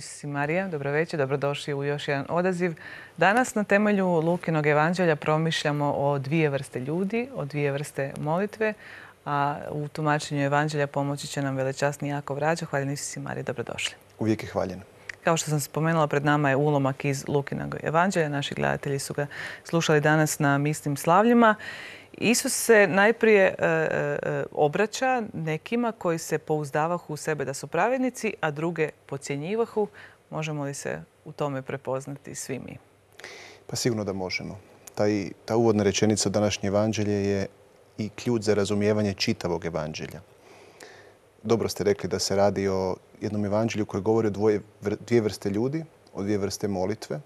Simarija Marija, dobro večer, dobrodošli u još jedan odaziv. Danas na temelju Lukinog evanđelja promišljamo o dvije vrste ljudi, o dvije vrste molitve, a u tumačenju evanđelja pomoći će nam velečasni Jakov Rađa. Hvala, nisu Marija, dobrodošli. Uvijek je hvaljen. Kao što sam spomenula, pred nama je ulomak iz Lukinog evanđelja. Naši gledatelji su ga slušali danas na Mislim slavljima. Isus se najprije e, e, obraća nekima koji se pouzdavahu u sebe da su pravednici, a druge pocijenjivahu. Možemo li se u tome prepoznati svi mi? Pa sigurno da možemo. ta uvodna rečenica današnje evanđelje je i ključ za razumijevanje čitavog evanđelja. Dobro ste rekli da se radi o jednom evanđelju koji govori o dvije vrste ljudi, o dvije vrste molitve.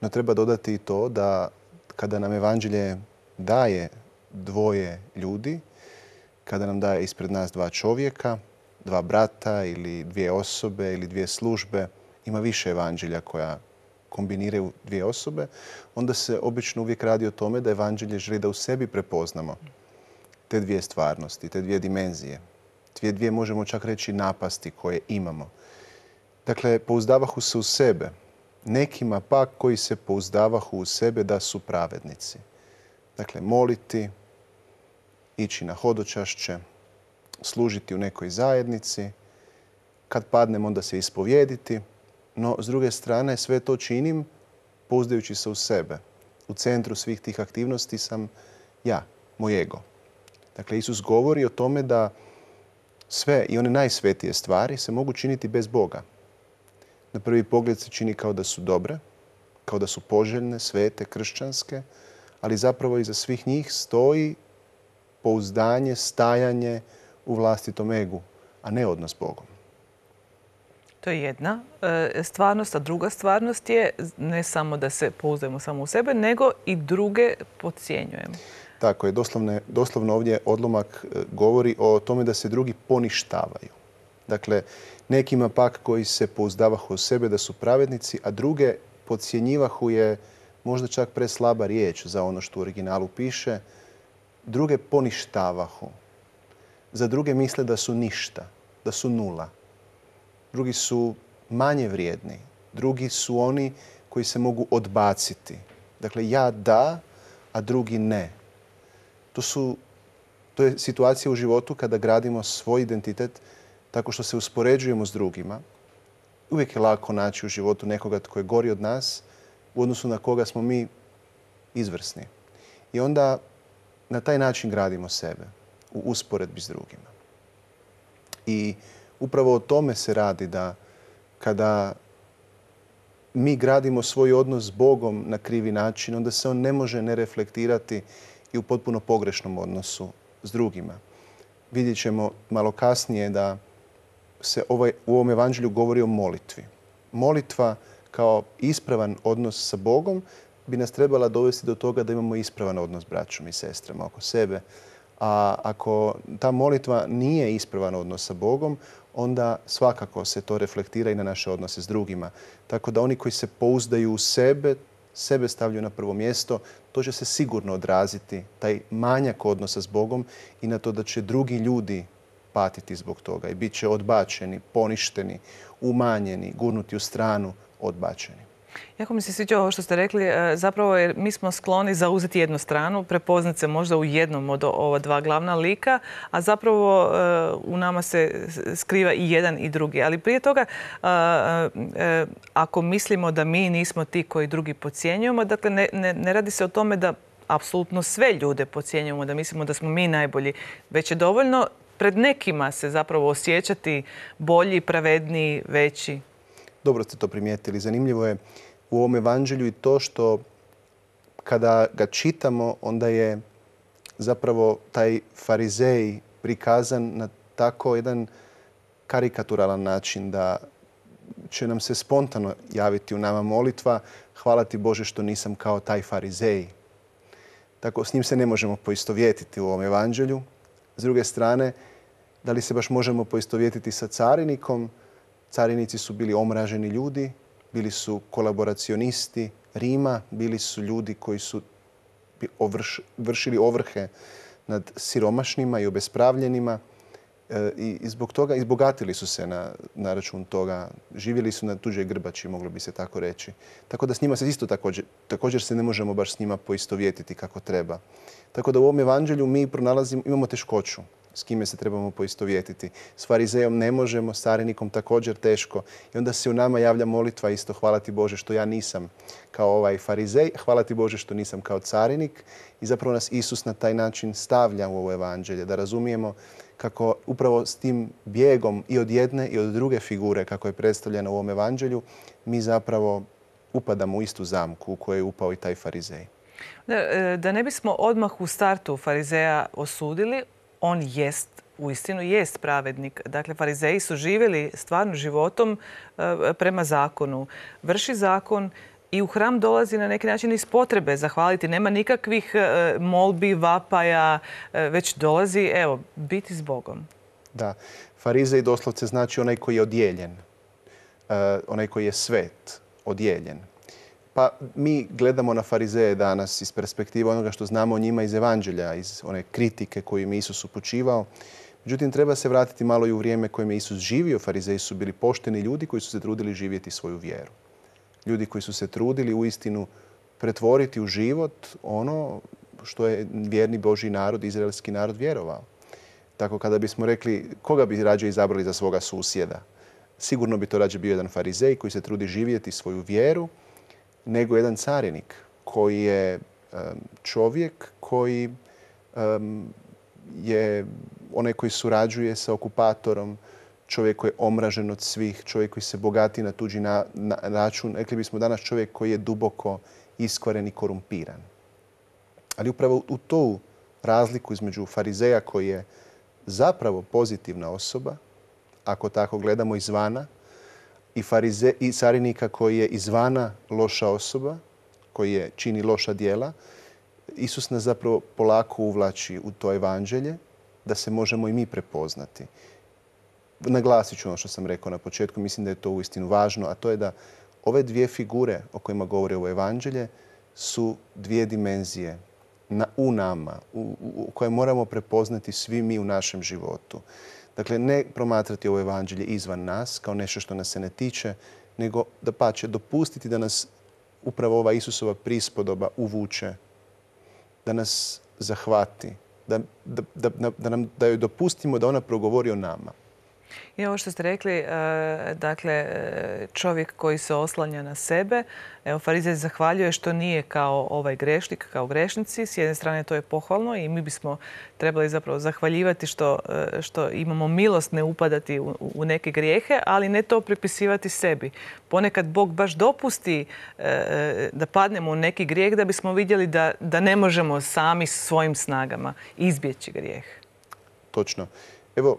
No treba dodati i to da kada nam evanđelje daje dvoje ljudi, kada nam daje ispred nas dva čovjeka, dva brata ili dvije osobe ili dvije službe, ima više evanđelja koja kombiniraju dvije osobe, onda se obično uvijek radi o tome da evanđelje želi da u sebi prepoznamo te dvije stvarnosti, te dvije dimenzije. Dvije dvije možemo čak reći napasti koje imamo. Dakle, pouzdavahu se u sebe. Nekima pa koji se pouzdavahu u sebe da su pravednici. Dakle, moliti, ići na hodočašće, služiti u nekoj zajednici, kad padnem onda se ispovjediti, no s druge strane sve to činim pouzdajući se u sebe. U centru svih tih aktivnosti sam ja, moj ego. Dakle, Isus govori o tome da sve i one najsvetije stvari se mogu činiti bez Boga. Na prvi pogled se čini kao da su dobre, kao da su poželjne, svete, kršćanske, ali zapravo iza svih njih stoji pouzdanje, stajanje u vlastitom egu, a ne odnos Bogom. To je jedna e, stvarnost, a druga stvarnost je ne samo da se pouzdajemo samo u sebe, nego i druge pocijenjujemo. Tako je, doslovno ovdje odlomak e, govori o tome da se drugi poništavaju. Dakle, nekima pak koji se pouzdavahu u sebe da su pravednici, a druge pocijenjivahu je možda čak pre slaba riječ za ono što u originalu piše, druge poništavahu. Za druge misle da su ništa, da su nula. Drugi su manje vrijedni. Drugi su oni koji se mogu odbaciti. Dakle, ja da, a drugi ne. To, su, to je situacija u životu kada gradimo svoj identitet tako što se uspoređujemo s drugima. Uvijek je lako naći u životu nekoga tko je gori od nas u odnosu na koga smo mi izvrsni. I onda na taj način gradimo sebe u usporedbi s drugima. I upravo o tome se radi da kada mi gradimo svoj odnos s Bogom na krivi način, onda se on ne može ne reflektirati i u potpuno pogrešnom odnosu s drugima. Vidjet ćemo malo kasnije da se ovaj, u ovom evanđelju govori o molitvi. Molitva kao ispravan odnos sa Bogom bi nas trebala dovesti do toga da imamo ispravan odnos braćom i sestrama oko sebe. A ako ta molitva nije ispravan odnos sa Bogom, onda svakako se to reflektira i na naše odnose s drugima. Tako da oni koji se pouzdaju u sebe, sebe stavljaju na prvo mjesto, to će se sigurno odraziti, taj manjak odnosa s Bogom i na to da će drugi ljudi patiti zbog toga i bit će odbačeni, poništeni, umanjeni, gurnuti u stranu, odbačeni. Jako mi se sviđa ovo što ste rekli, e, zapravo je mi smo skloni zauzeti jednu stranu, prepoznat se možda u jednom od ova dva glavna lika, a zapravo e, u nama se skriva i jedan i drugi. Ali prije toga, e, ako mislimo da mi nismo ti koji drugi pocijenjujemo, dakle ne, radi se o tome da apsolutno sve ljude pocijenjujemo, da mislimo da smo mi najbolji, već je dovoljno pred nekima se zapravo osjećati bolji, pravedniji, veći. Dobro ste to primijetili. Zanimljivo je u ovom evanđelju i to što kada ga čitamo, onda je zapravo taj farizej prikazan na tako jedan karikaturalan način da će nam se spontano javiti u nama molitva hvala ti Bože što nisam kao taj farizej. Tako s njim se ne možemo poistovjetiti u ovom evanđelju. S druge strane, da li se baš možemo poistovjetiti sa carinikom? Carinici su bili omraženi ljudi, bili su kolaboracionisti Rima, bili su ljudi koji su vršili ovrhe nad siromašnima i obespravljenima e, i, zbog toga izbogatili su se na, račun toga. Živjeli su na tuđoj grbači, moglo bi se tako reći. Tako da s njima se isto također, također se ne možemo baš s njima poistovjetiti kako treba. Tako da u ovom evanđelju mi pronalazimo, imamo teškoću s kime se trebamo poistovjetiti. S farizejom ne možemo, s carinikom također teško. I onda se u nama javlja molitva isto hvala ti Bože što ja nisam kao ovaj farizej, hvala ti Bože što nisam kao carinik. I zapravo nas Isus na taj način stavlja u ovo evanđelje, da razumijemo kako upravo s tim bijegom i od jedne i od druge figure kako je predstavljena u ovom evanđelju, mi zapravo upadamo u istu zamku u kojoj je upao i taj farizej. Da e, ne bismo odmah u startu farizeja osudili, on jest uistinu jest pravednik. Dakle, farizeji su živjeli stvarno životom e, prema zakonu. Vrši zakon i u hram dolazi na neki način iz potrebe zahvaliti. Nema nikakvih e, molbi, vapaja, e, već dolazi, evo, biti s Bogom. Da, farizej doslovce znači onaj koji je odjeljen, onaj koji je svet, odjeljen. Pa mi gledamo na farizeje danas iz perspektive onoga što znamo o njima iz evanđelja, iz one kritike koju im Isus upućivao. Međutim, treba se vratiti malo i u vrijeme kojem je Isus živio. Farizeji su bili pošteni ljudi koji su se trudili živjeti svoju vjeru. Ljudi koji su se trudili u istinu pretvoriti u život ono što je vjerni Boži narod, izraelski narod vjerovao. Tako kada bismo rekli koga bi rađe izabrali za svoga susjeda, sigurno bi to rađe bio jedan farizej koji se trudi živjeti svoju vjeru, nego jedan carinik koji je čovjek koji je onaj koji surađuje sa okupatorom, čovjek koji je omražen od svih, čovjek koji se bogati na tuđi način. račun. Rekli bismo danas čovjek koji je duboko iskvaren i korumpiran. Ali upravo u to razliku između farizeja koji je zapravo pozitivna osoba, ako tako gledamo izvana, i, i carinika koji je izvana loša osoba, koji je čini loša dijela, Isus nas zapravo polako uvlači u to evanđelje da se možemo i mi prepoznati. Naglasit ću ono što sam rekao na početku, mislim da je to uistinu važno, a to je da ove dvije figure o kojima govori ovo evanđelje su dvije dimenzije na, u nama, koje moramo prepoznati svi mi u našem životu. Dakle, ne promatrati ovo evanđelje izvan nas kao nešto što nas se ne tiče, nego da pa će dopustiti da nas upravo ova Isusova prispodoba uvuče, da nas zahvati, da, da joj dopustimo da ona progovori o nama. I ovo što ste rekli, e, dakle, e, čovjek koji se oslanja na sebe, evo, Farizej zahvaljuje što nije kao ovaj grešnik, kao grešnici. S jedne strane to je pohvalno i mi bismo trebali zapravo zahvaljivati što, e, imamo milost ne upadati u, neke grijehe, ali ne to pripisivati sebi. Ponekad Bog baš dopusti da padnemo u neki grijeh da bismo vidjeli da, da ne možemo sami svojim snagama izbjeći grijeh. Točno. Evo,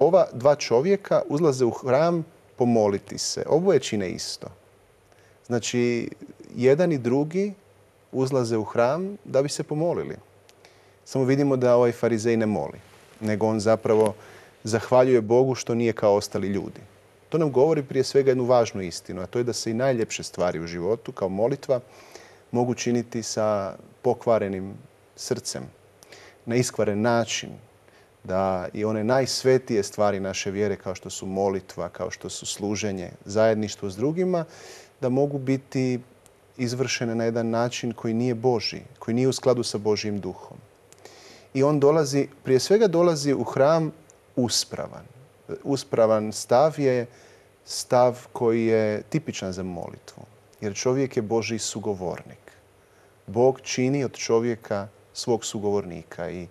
ova dva čovjeka uzlaze u hram pomoliti se. Oboje čine isto. Znači, jedan i drugi uzlaze u hram da bi se pomolili. Samo vidimo da ovaj farizej ne moli, nego on zapravo zahvaljuje Bogu što nije kao ostali ljudi. To nam govori prije svega jednu važnu istinu, a to je da se i najljepše stvari u životu, kao molitva, mogu činiti sa pokvarenim srcem, na iskvaren način, da i one najsvetije stvari naše vjere kao što su molitva, kao što su služenje, zajedništvo s drugima, da mogu biti izvršene na jedan način koji nije Boži, koji nije u skladu sa Božijim duhom. I on dolazi, prije svega dolazi u hram uspravan. Uspravan stav je stav koji je tipičan za molitvu. Jer čovjek je Boži sugovornik. Bog čini od čovjeka svog sugovornika i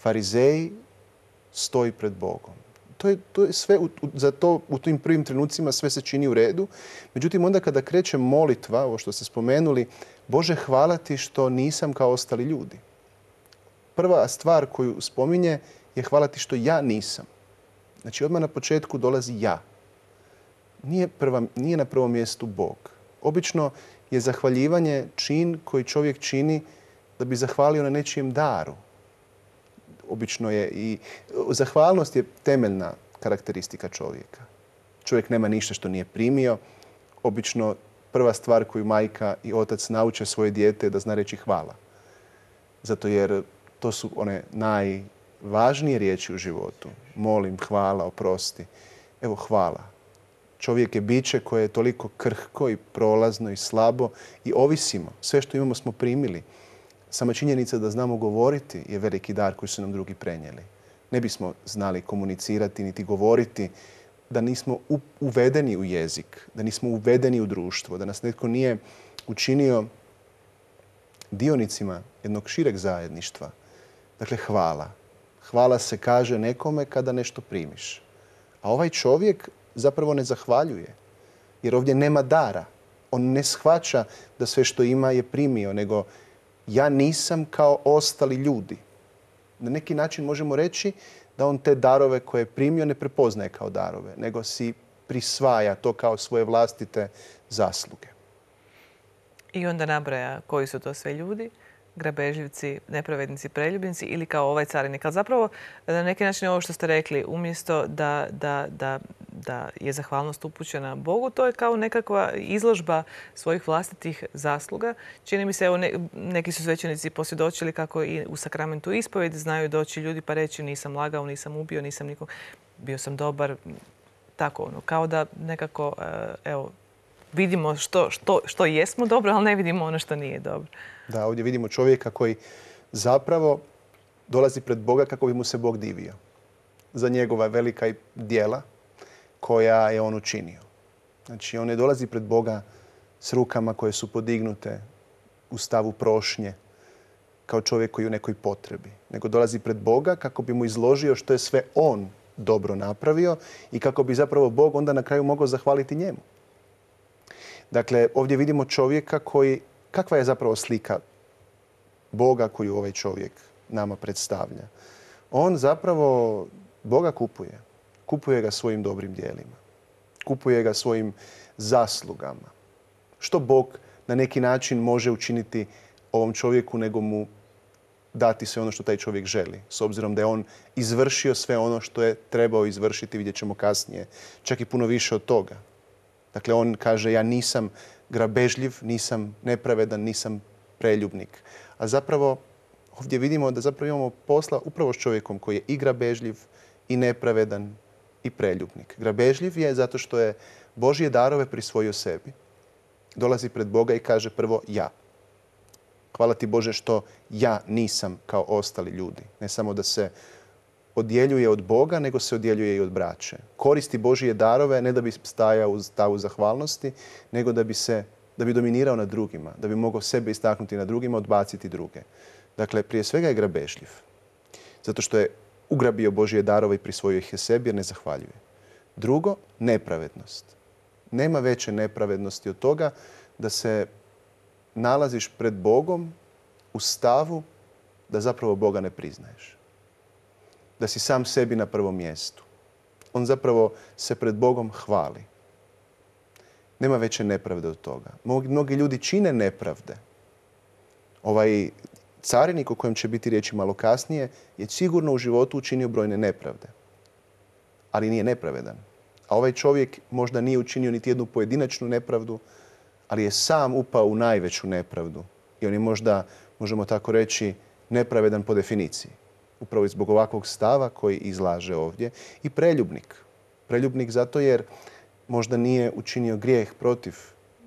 farizeji stoji pred Bogom. To je, to je sve u, za to u tim prvim trenucima sve se čini u redu. Međutim, onda kada kreće molitva, ovo što ste spomenuli, Bože, hvala ti što nisam kao ostali ljudi. Prva stvar koju spominje je hvala ti što ja nisam. Znači, odmah na početku dolazi ja. Nije, prva, nije na prvom mjestu Bog. Obično je zahvaljivanje čin koji čovjek čini da bi zahvalio na nečijem daru, obično je i zahvalnost je temeljna karakteristika čovjeka. Čovjek nema ništa što nije primio. Obično prva stvar koju majka i otac nauče svoje dijete je da zna reći hvala. Zato jer to su one najvažnije riječi u životu. Molim, hvala, oprosti. Evo hvala. Čovjek je biće koje je toliko krhko i prolazno i slabo i ovisimo. Sve što imamo smo primili. Sama činjenica da znamo govoriti je veliki dar koji su nam drugi prenijeli. Ne bismo znali komunicirati niti govoriti da nismo uvedeni u jezik, da nismo uvedeni u društvo, da nas netko nije učinio dionicima jednog šireg zajedništva. Dakle, hvala. Hvala se kaže nekome kada nešto primiš. A ovaj čovjek zapravo ne zahvaljuje, jer ovdje nema dara. On ne shvaća da sve što ima je primio, nego ja nisam kao ostali ljudi. Na neki način možemo reći da on te darove koje je primio ne prepoznaje kao darove, nego si prisvaja to kao svoje vlastite zasluge. I onda nabraja koji su to sve ljudi, grabežljivci, nepravednici, preljubnici ili kao ovaj carinik. Ali zapravo, na neki način ovo što ste rekli, umjesto da da je zahvalnost upućena Bogu, to je kao nekakva izložba svojih vlastitih zasluga. Čini mi se, evo, neki su svećenici posvjedočili kako i u sakramentu ispovedi znaju doći ljudi pa reći nisam lagao, nisam ubio, nisam nikog, bio sam dobar, tako ono, kao da nekako, e, evo, vidimo što, što jesmo dobro, ali ne vidimo ono što nije dobro. Da, ovdje vidimo čovjeka koji zapravo dolazi pred Boga kako bi mu se Bog divio za njegova velika djela, koja je on učinio. Znači, on ne dolazi pred Boga s rukama koje su podignute u stavu prošnje kao čovjek koji je u nekoj potrebi, nego dolazi pred Boga kako bi mu izložio što je sve on dobro napravio i kako bi zapravo Bog onda na kraju mogao zahvaliti njemu. Dakle, ovdje vidimo čovjeka koji, kakva je zapravo slika Boga koju ovaj čovjek nama predstavlja. On zapravo Boga kupuje. Kupuje ga svojim dobrim dijelima. Kupuje ga svojim zaslugama. Što Bog na neki način može učiniti ovom čovjeku nego mu dati sve ono što taj čovjek želi. S obzirom da je on izvršio sve ono što je trebao izvršiti, vidjet ćemo kasnije. Čak i puno više od toga. Dakle, on kaže ja nisam grabežljiv, nisam nepravedan, nisam preljubnik. A zapravo ovdje vidimo da zapravo imamo posla upravo s čovjekom koji je i grabežljiv i nepravedan i preljubnik. Grabežljiv je zato što je Božje darove prisvojio sebi. Dolazi pred Boga i kaže prvo ja. Hvala ti Bože što ja nisam kao ostali ljudi. Ne samo da se odjeljuje od Boga, nego se odjeljuje i od braće. Koristi Božije darove ne da bi stajao u stavu zahvalnosti, nego da bi, se, da bi dominirao na drugima, da bi mogao sebe istaknuti na drugima, odbaciti druge. Dakle, prije svega je grabežljiv. Zato što je ugrabio Božje darove i prisvojio ih je sebi jer ne zahvaljuje. Drugo, nepravednost. Nema veće nepravednosti od toga da se nalaziš pred Bogom u stavu da zapravo Boga ne priznaješ. Da si sam sebi na prvom mjestu. On zapravo se pred Bogom hvali. Nema veće nepravde od toga. Mnogi ljudi čine nepravde. Ovaj carinik o kojem će biti riječi malo kasnije je sigurno u životu učinio brojne nepravde. Ali nije nepravedan. A ovaj čovjek možda nije učinio niti jednu pojedinačnu nepravdu, ali je sam upao u najveću nepravdu. I on je možda, možemo tako reći, nepravedan po definiciji. Upravo zbog ovakvog stava koji izlaže ovdje. I preljubnik. Preljubnik zato jer možda nije učinio grijeh protiv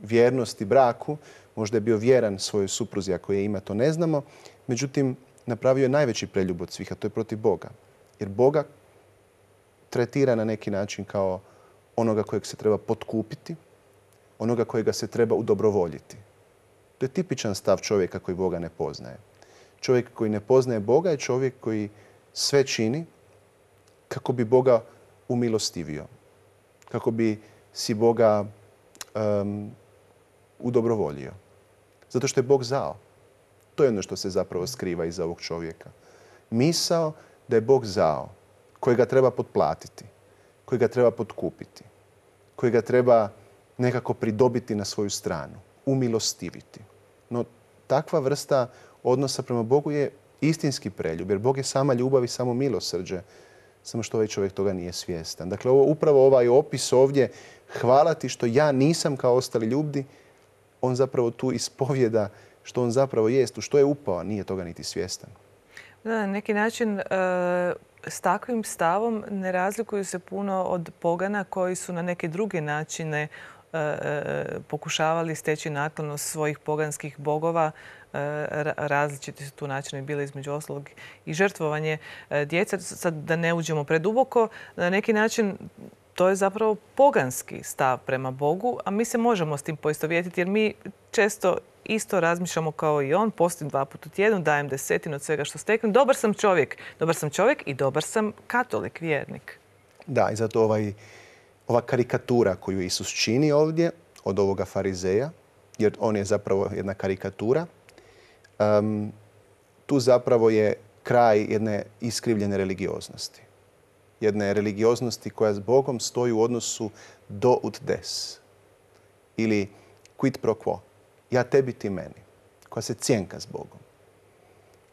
vjernosti braku, Možda je bio vjeran svojoj supruzi, ako je ima, to ne znamo. Međutim, napravio je najveći preljub od svih, a to je protiv Boga. Jer Boga tretira na neki način kao onoga kojeg se treba potkupiti, onoga kojega se treba udobrovoljiti. To je tipičan stav čovjeka koji Boga ne poznaje. Čovjek koji ne poznaje Boga je čovjek koji sve čini kako bi Boga umilostivio, kako bi si Boga um, udobrovoljio. Zato što je Bog zao. To je ono što se zapravo skriva iza ovog čovjeka. Misao da je Bog zao, koji ga treba potplatiti, koji ga treba potkupiti, koji ga treba nekako pridobiti na svoju stranu, umilostiviti. No, takva vrsta odnosa prema Bogu je istinski preljub, jer Bog je sama ljubav i samo milosrđe, samo što ovaj čovjek toga nije svjestan. Dakle, upravo ovaj opis ovdje, hvala ti što ja nisam kao ostali ljubdi, on zapravo tu ispovjeda što on zapravo jest, što je upao, a nije toga niti svjestan. Da, na neki način e, s takvim stavom ne razlikuju se puno od pogana koji su na neke druge načine e, e, pokušavali steći naklonost svojih poganskih bogova. Različiti su tu načini bile između oslog i žrtvovanje djece. Sad da ne uđemo preduboko, na neki način to je zapravo poganski stav prema Bogu, a mi se možemo s tim poistovjetiti jer mi često isto razmišljamo kao i on, postim dva puta u tjednu, dajem desetinu od svega što steknem, dobar sam čovjek, dobar sam čovjek i dobar sam katolik, vjernik. Da, i zato ovaj, ova karikatura koju Isus čini ovdje od ovoga farizeja, jer on je zapravo jedna karikatura, tu zapravo je kraj jedne iskrivljene religioznosti jedne religioznosti koja s Bogom stoji u odnosu do ut des ili quid pro quo, ja tebi ti meni, koja se cijenka s Bogom.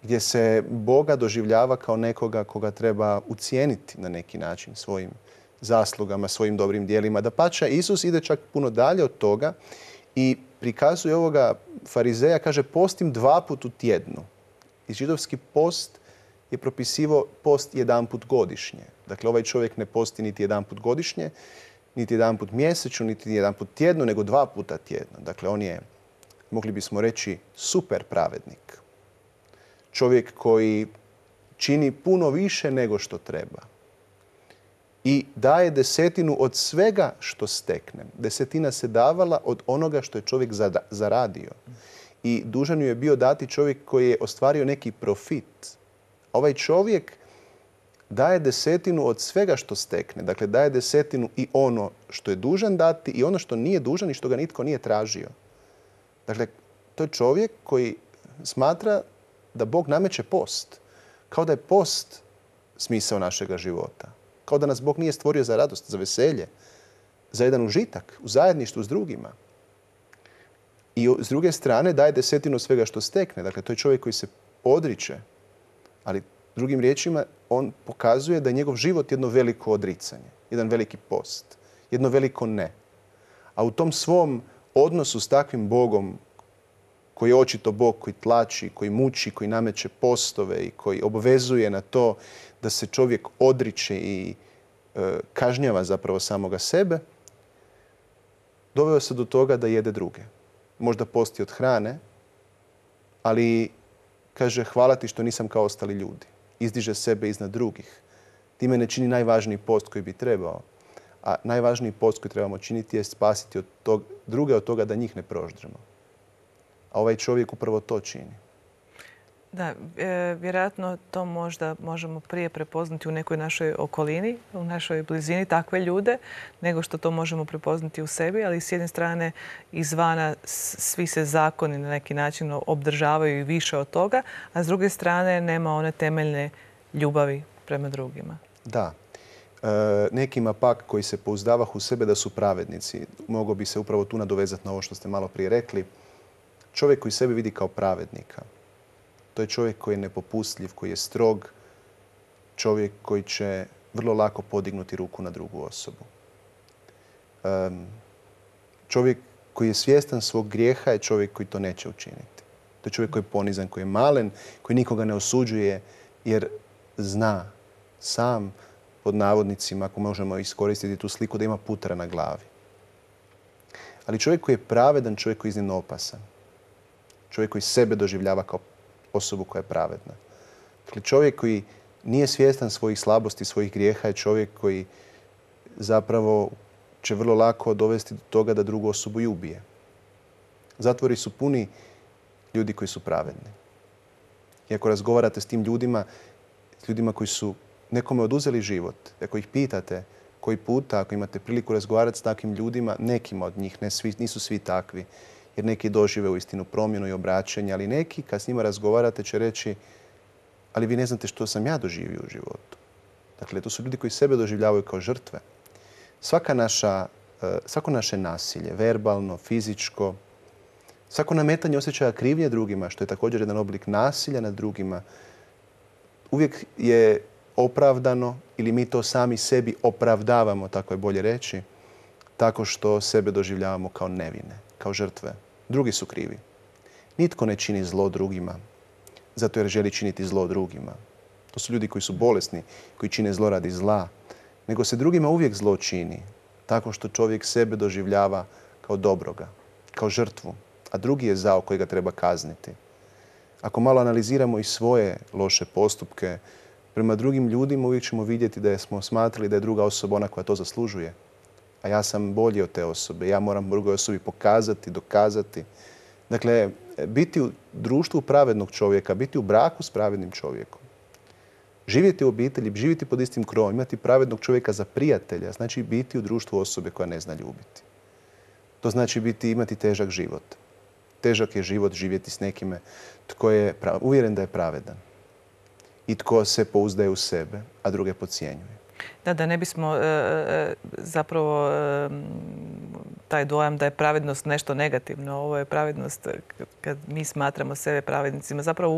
Gdje se Boga doživljava kao nekoga koga treba ucijeniti na neki način svojim zaslugama, svojim dobrim dijelima. Da pače, Isus ide čak puno dalje od toga i prikazuje ovoga farizeja, kaže postim dva put u tjednu. I židovski post je propisivo post jedan put godišnje. Dakle, ovaj čovjek ne posti niti jedan put godišnje, niti jedan put mjesečno, niti jedan put tjedno, nego dva puta tjedno. Dakle, on je, mogli bismo reći, super pravednik. Čovjek koji čini puno više nego što treba. I daje desetinu od svega što stekne. Desetina se davala od onoga što je čovjek zaradio. I dužan ju je bio dati čovjek koji je ostvario neki profit Ovaj čovjek daje desetinu od svega što stekne. Dakle, daje desetinu i ono što je dužan dati i ono što nije dužan i što ga nitko nije tražio. Dakle, to je čovjek koji smatra da Bog nameće post. Kao da je post smisao našega života. Kao da nas Bog nije stvorio za radost, za veselje, za jedan užitak, u zajedništvu s drugima. I s druge strane daje desetinu svega što stekne. Dakle, to je čovjek koji se odriče ali drugim riječima, on pokazuje da je njegov život jedno veliko odricanje, jedan veliki post, jedno veliko ne. A u tom svom odnosu s takvim Bogom, koji je očito Bog koji tlači, koji muči, koji nameće postove i koji obvezuje na to da se čovjek odriče i e, kažnjava zapravo samoga sebe, doveo se do toga da jede druge. Možda posti od hrane, ali Kaže, hvala ti što nisam kao ostali ljudi. Izdiže sebe iznad drugih. Time ne čini najvažniji post koji bi trebao. A najvažniji post koji trebamo činiti je spasiti od tog, druge od toga da njih ne proždremo. A ovaj čovjek upravo to čini. Da, e, vjerojatno to možda možemo prije prepoznati u nekoj našoj okolini, u našoj blizini takve ljude, nego što to možemo prepoznati u sebi, ali s jedne strane izvana svi se zakoni na neki način obdržavaju i više od toga, a s druge strane nema one temeljne ljubavi prema drugima. Da. E, nekima pak koji se pouzdavah u sebe da su pravednici, mogo bi se upravo tu nadovezati na ovo što ste malo prije rekli, čovjek koji sebe vidi kao pravednika – to je čovjek koji je nepopustljiv, koji je strog, čovjek koji će vrlo lako podignuti ruku na drugu osobu. čovjek koji je svjestan svog grijeha je čovjek koji to neće učiniti. To je čovjek koji je ponizan, koji je malen, koji nikoga ne osuđuje jer zna sam pod navodnicima, ako možemo iskoristiti tu sliku, da ima putra na glavi. Ali čovjek koji je pravedan, čovjek koji je iznimno opasan. Čovjek koji sebe doživljava kao osobu koja je pravedna. Dakle, čovjek koji nije svjestan svojih slabosti, svojih grijeha je čovjek koji zapravo će vrlo lako dovesti do toga da drugu osobu i ubije. Zatvori su puni ljudi koji su pravedni. I ako razgovarate s tim ljudima, s ljudima koji su nekome oduzeli život, ako ih pitate koji puta, ako imate priliku razgovarati s takvim ljudima, nekima od njih, ne svi, nisu svi takvi, jer neki dožive u istinu promjenu i obraćanje, ali neki kad s njima razgovarate će reći ali vi ne znate što sam ja doživio u životu. Dakle, to su ljudi koji sebe doživljavaju kao žrtve. Svaka naša, e, svako naše nasilje, verbalno, fizičko, svako nametanje osjećaja krivnje drugima, što je također jedan oblik nasilja nad drugima, uvijek je opravdano ili mi to sami sebi opravdavamo, tako je bolje reći, tako što sebe doživljavamo kao nevine kao žrtve. Drugi su krivi. Nitko ne čini zlo drugima zato jer želi činiti zlo drugima. To su ljudi koji su bolesni, koji čine zlo radi zla. Nego se drugima uvijek zlo čini tako što čovjek sebe doživljava kao dobroga, kao žrtvu, a drugi je zao kojega treba kazniti. Ako malo analiziramo i svoje loše postupke prema drugim ljudima, uvijek ćemo vidjeti da smo smatrali da je druga osoba ona koja to zaslužuje a ja sam bolji od te osobe, ja moram drugoj osobi pokazati, dokazati. Dakle, biti u društvu pravednog čovjeka, biti u braku s pravednim čovjekom, živjeti u obitelji, živjeti pod istim krovom, imati pravednog čovjeka za prijatelja, znači biti u društvu osobe koja ne zna ljubiti. To znači biti, imati težak život. Težak je život živjeti s nekime tko je uvjeren da je pravedan i tko se pouzdaje u sebe, a druge pocijenjuje. Da, da ne bismo e, e, zapravo e, taj dojam da je pravednost nešto negativno. Ovo je pravednost kad mi smatramo sebe pravednicima. Zapravo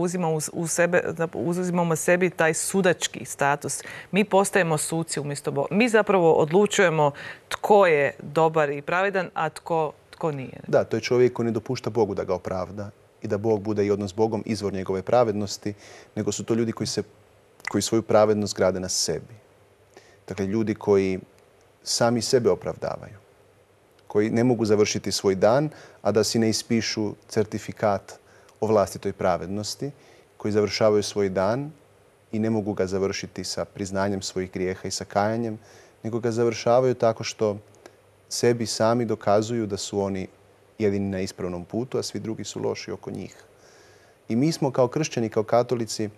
uzimamo, sebi taj sudački status. Mi postajemo suci umjesto Boga. Mi zapravo odlučujemo tko je dobar i pravedan, a tko, nije. Da, to je čovjek koji ne dopušta Bogu da ga opravda i da Bog bude i odnos Bogom izvor njegove pravednosti, nego su to ljudi koji svoju pravednost grade na sebi Dakle, ljudi koji sami sebe opravdavaju, koji ne mogu završiti svoj dan, a da si ne ispišu certifikat o vlastitoj pravednosti, koji završavaju svoj dan i ne mogu ga završiti sa priznanjem svojih grijeha i sa kajanjem, nego ga završavaju tako što sebi sami dokazuju da su oni jedini na ispravnom putu, a svi drugi su loši oko njih. I mi smo kao kršćani, kao katolici,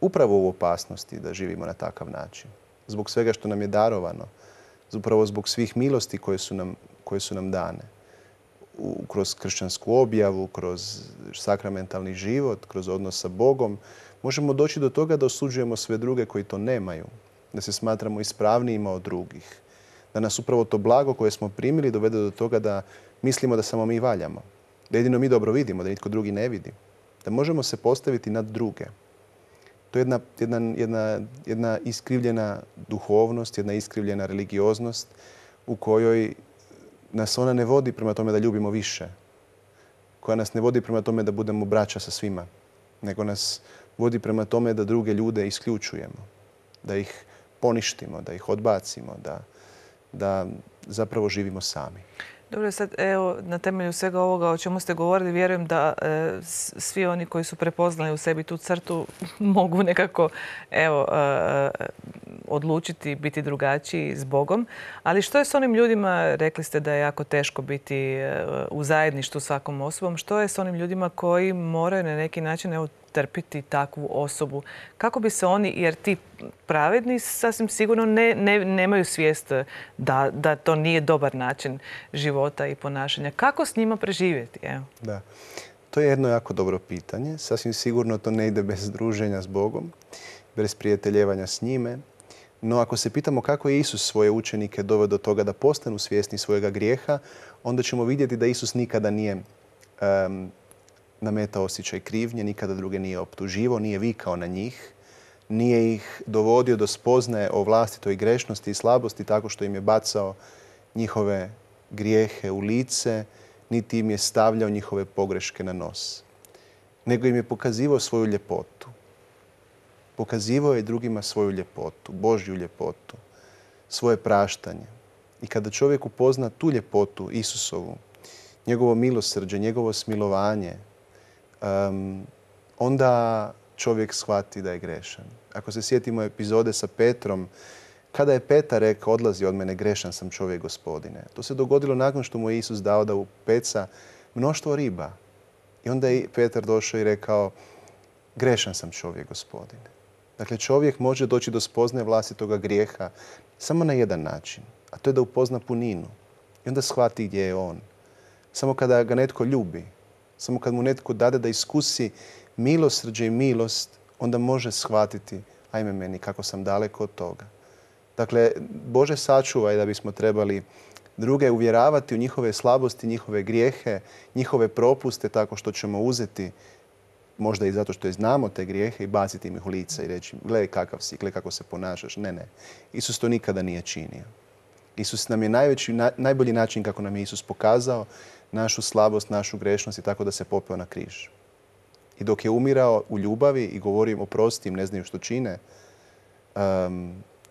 upravo u opasnosti da živimo na takav način zbog svega što nam je darovano, upravo zbog svih milosti koje su nam, koje su nam dane. kroz kršćansku objavu, kroz sakramentalni život, kroz odnos sa Bogom, možemo doći do toga da osuđujemo sve druge koji to nemaju, da se smatramo ispravnijima od drugih, da nas upravo to blago koje smo primili dovede do toga da mislimo da samo mi valjamo, da jedino mi dobro vidimo, da nitko drugi ne vidi, da možemo se postaviti nad druge to je jedna, jedna, iskrivljena duhovnost, jedna iskrivljena religioznost u kojoj nas ona ne vodi prema tome da ljubimo više, koja nas ne vodi prema tome da budemo braća sa svima, nego nas vodi prema tome da druge ljude isključujemo, da ih poništimo, da ih odbacimo, da, da zapravo živimo sami. Dobro, sad evo, na temelju svega ovoga o čemu ste govorili, vjerujem da e, svi oni koji su prepoznali u sebi tu crtu mogu nekako evo, e, e odlučiti biti drugačiji s Bogom. Ali što je s onim ljudima, rekli ste da je jako teško biti e, u zajedništvu svakom osobom, što je s onim ljudima koji moraju na neki način evo, trpiti takvu osobu. Kako bi se oni, jer ti pravedni sasvim sigurno nemaju svijest da, to nije dobar način života i ponašanja. Kako s njima preživjeti? Da. To je jedno jako dobro pitanje. Sasvim sigurno to ne ide bez druženja s Bogom, bez prijateljevanja s njime. No ako se pitamo kako je Isus svoje učenike doveo do toga da postanu svjesni svojega grijeha, onda ćemo vidjeti da Isus nikada nije nametao osjećaj krivnje, nikada druge nije optuživo, nije vikao na njih, nije ih dovodio do spoznaje o vlastitoj grešnosti i slabosti tako što im je bacao njihove grijehe u lice, niti im je stavljao njihove pogreške na nos. Nego im je pokazivao svoju ljepotu. Pokazivao je drugima svoju ljepotu, Božju ljepotu, svoje praštanje. I kada čovjek upozna tu ljepotu Isusovu, njegovo milosrđe, njegovo smilovanje, onda čovjek shvati da je grešan. Ako se sjetimo epizode sa Petrom, kada je Petar rekao odlazi od mene, grešan sam čovjek gospodine. To se dogodilo nakon što mu je Isus dao da upeca mnoštvo riba. I onda je Petar došao i rekao grešan sam čovjek gospodine. Dakle, čovjek može doći do spoznaje vlastitoga grijeha samo na jedan način, a to je da upozna puninu i onda shvati gdje je on. Samo kada ga netko ljubi, samo kad mu netko dade da iskusi milosrđe i milost, onda može shvatiti, ajme meni, kako sam daleko od toga. Dakle, Bože sačuvaj da bismo trebali druge uvjeravati u njihove slabosti, njihove grijehe, njihove propuste tako što ćemo uzeti možda i zato što je znamo te grijehe i baciti im ih u lica i reći gle kakav si, gledaj kako se ponašaš. Ne, ne. Isus to nikada nije činio. Isus nam je najveći, najbolji način kako nam je Isus pokazao našu slabost, našu grešnost i tako da se popeo na križ. I dok je umirao u ljubavi i govorim o prostim, ne znaju što čine,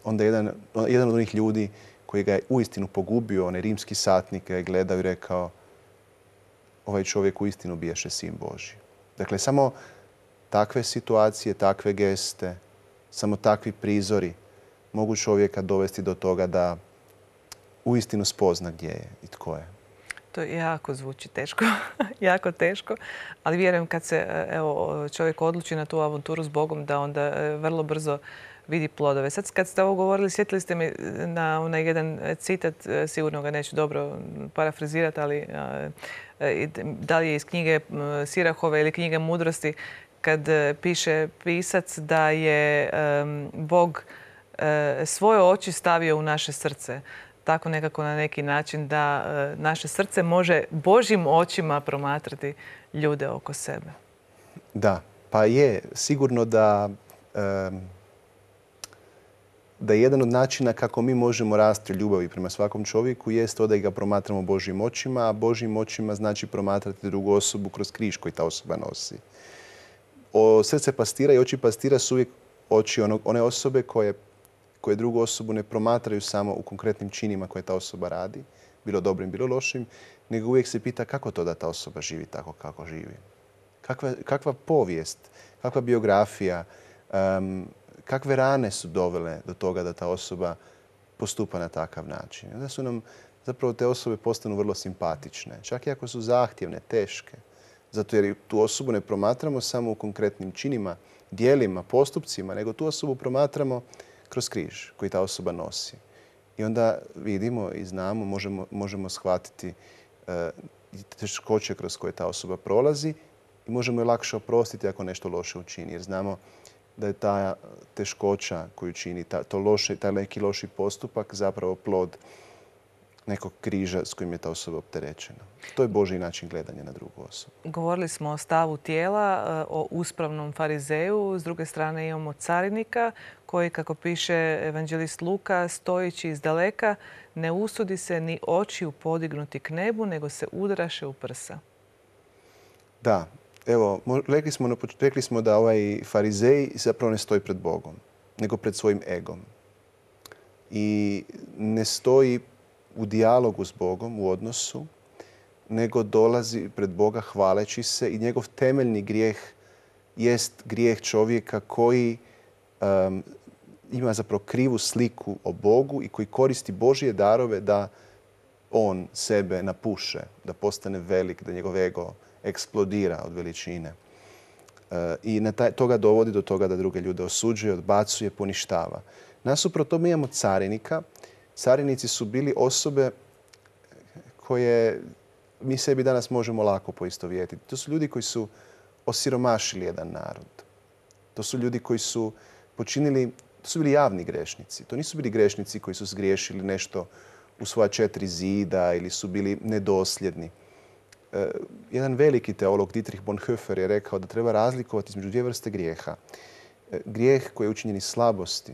onda jedan, jedan od onih ljudi koji ga je uistinu pogubio, onaj rimski satnik ga je gledao i rekao ovaj čovjek uistinu biješe sin Boži. Dakle, samo takve situacije, takve geste, samo takvi prizori mogu čovjeka dovesti do toga da uistinu spozna gdje je i tko je. To jako zvuči teško, jako teško, ali vjerujem kad se e, čovjek odluči na tu avanturu s Bogom da onda e, vrlo brzo vidi plodove. Sad kad ste ovo govorili, sjetili ste mi e, na onaj jedan citat, sigurno ga neću dobro parafrizirati, ali da li je iz knjige Sirahove ili knjige Mudrosti, kad piše pisac da je Bog svoje oči stavio u naše srce tako nekako na neki način da e, naše srce može Božim očima promatrati ljude oko sebe. Da, pa je sigurno da da jedan od načina kako mi možemo rasti u ljubavi prema svakom čovjeku jest to da ga promatramo Božim očima, a Božim očima znači promatrati drugu osobu kroz križ koji ta osoba nosi. O, srce pastira i oči pastira su uvijek oči ono, one osobe koje koje drugu osobu ne promatraju samo u konkretnim činima koje ta osoba radi, bilo dobrim, bilo lošim, nego uvijek se pita kako to da ta osoba živi tako kako živi. Kakva, kakva povijest, kakva biografija, um, kakve rane su dovele do toga da ta osoba postupa na takav način. Onda su nam zapravo te osobe postanu vrlo simpatične, čak i ako su zahtjevne, teške. Zato jer tu osobu ne promatramo samo u konkretnim činima, dijelima, postupcima, nego tu osobu promatramo kroz križ koji ta osoba nosi. I onda vidimo i znamo, možemo, shvatiti e, teškoće kroz koje ta osoba prolazi i možemo je lakše oprostiti ako nešto loše učini. Jer znamo da je ta teškoća koju čini, to loše, taj neki loši postupak zapravo plod nekog križa s kojim je ta osoba opterećena. To je Boži način gledanja na drugu osobu. Govorili smo o stavu tijela, eh, o uspravnom farizeju. S druge strane imamo carinika koji, kako piše evanđelist Luka, stojići iz daleka, ne usudi se ni očiju podignuti k nebu, nego se udraše u prsa. Da. Evo, rekli smo, rekli smo da ovaj farizej zapravo ne stoji pred Bogom, nego pred svojim egom. I ne stoji u dijalogu s Bogom, u odnosu, nego dolazi pred Boga hvaleći se i njegov temeljni grijeh jest grijeh čovjeka koji ima zapravo krivu sliku o Bogu i koji koristi Božije darove da on sebe napuše, da postane velik, da njegov ego eksplodira od veličine. E, I na taj, toga dovodi do toga da druge ljude osuđuje, odbacuje, poništava. Nasuprot tome imamo carinika carinici su bili osobe koje mi sebi danas možemo lako poistovjetiti. To su ljudi koji su osiromašili jedan narod. To su ljudi koji su počinili, to su bili javni grešnici. To nisu bili grešnici koji su zgriješili nešto u svoja četiri zida ili su bili nedosljedni. E, jedan veliki teolog Dietrich Bonhoeffer je rekao da treba razlikovati između dvije vrste grijeha. E, grijeh koji je učinjen iz slabosti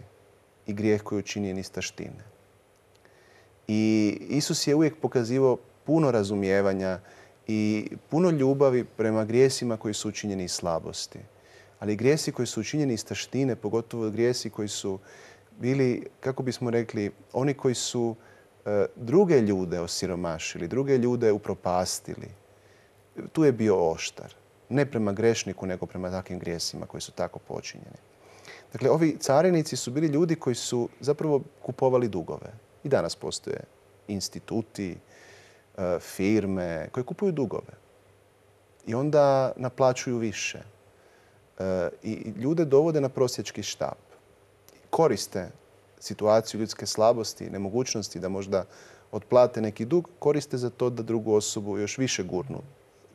i grijeh koji je učinjen iz taštine. I Isus je uvijek pokazivao puno razumijevanja i puno ljubavi prema grijesima koji su učinjeni iz slabosti. Ali grijesi koji su učinjeni iz taštine, pogotovo grijesi koji su bili, kako bismo rekli, oni koji su e, druge ljude osiromašili, druge ljude upropastili. Tu je bio oštar. Ne prema grešniku, nego prema takvim grijesima koji su tako počinjeni. Dakle, ovi carinici su bili ljudi koji su zapravo kupovali dugove i danas postoje instituti, e, firme koje kupuju dugove i onda naplaćuju više. E, I ljude dovode na prosječki štab. Koriste situaciju ljudske slabosti, nemogućnosti da možda otplate neki dug, koriste za to da drugu osobu još više gurnu,